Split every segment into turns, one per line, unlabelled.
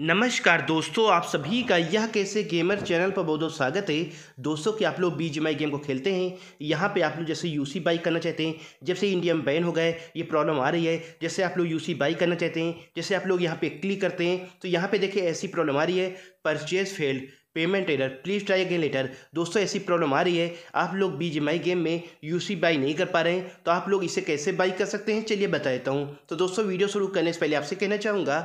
नमस्कार दोस्तों आप सभी का यह कैसे गेमर चैनल पर बहुत बहुत स्वागत है दोस्तों कि आप लोग बी जी गेम को खेलते हैं यहाँ पे आप लोग जैसे यूसी बाई करना चाहते हैं जब से इंडिया में बैन हो गए ये प्रॉब्लम आ रही है जैसे आप लोग यूसी बाई करना चाहते हैं जैसे आप लोग यहाँ पे क्लिक करते हैं तो यहाँ पे देखिए ऐसी प्रॉब्लम आ रही है purchase failed payment error please try again later दोस्तों ऐसी प्रॉब्लम आ रही है आप लोग बी जी माई गेम में यू सी बाई नहीं कर पा रहे हैं तो आप लोग इसे कैसे बाई कर सकते हैं चलिए बता देता हूँ तो दोस्तों वीडियो शुरू करने से पहले आपसे कहना चाहूँगा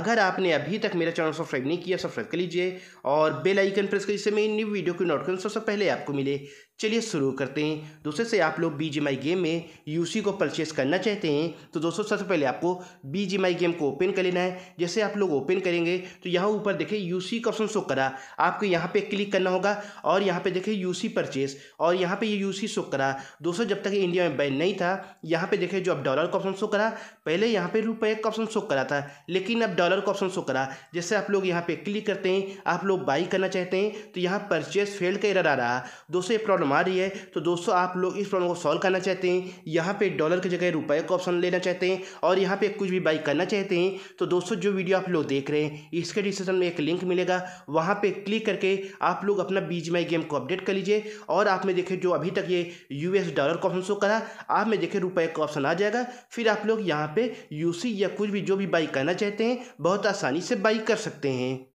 अगर आपने अभी तक मेरा चैनल सब्सक्राइब नहीं किया सब्सक्राइब कर लीजिए और बेल आइकन प्रेस कर जिससे मेरी न्यू वीडियो की नोटिफिकेशन सबसे पहले आपको मिले चलिए शुरू करते हैं दोस्तों से आप लोग बी जी माई गेम में यूसी को परचेस करना चाहते हैं तो दोस्तों सबसे पहले आपको बी जी माई गेम को ओपन कर लेना है जैसे आप लोग ओपन करेंगे तो यहाँ ऊपर देखें यूसी का ऑप्शन शो करा आपको यहाँ पे क्लिक करना होगा और यहाँ पे देखें यूसी परचेस और यहाँ पे ये यूसी शो करा दोस्तों जब तक इंडिया में बैन नहीं था यहाँ पर देखें जो अब डॉलर का ऑप्शन शो करा पहले यहाँ पर रुपये का ऑप्शन शो करा था लेकिन अब डॉलर का ऑप्शन शो करा जैसे आप लोग यहाँ पे क्लिक करते हैं आप लोग बाई करना चाहते हैं तो यहाँ परचेस फेल्ड का एरर आ रहा दोस्तों ये प्रॉब्लम प्रॉब्लम आ रही है तो दोस्तों आप लोग इस प्रॉब्लम को सॉल्व करना चाहते हैं यहाँ पे डॉलर की जगह रुपए का ऑप्शन लेना चाहते हैं और यहाँ पे कुछ भी बाई करना चाहते हैं तो दोस्तों जो वीडियो आप लोग देख रहे हैं इसके डिस्क्रिप्शन में एक लिंक मिलेगा वहाँ पर क्लिक करके आप लोग अपना बीज माई गेम को अपडेट कर लीजिए और आप में देखें जो अभी तक ये यू डॉलर का ऑप्शन शो करा आप में देखिए रुपए का ऑप्शन आ जाएगा फिर आप लोग यहाँ पर यू या कुछ भी जो भी बाई करना चाहते हैं बहुत आसानी से बाई कर सकते हैं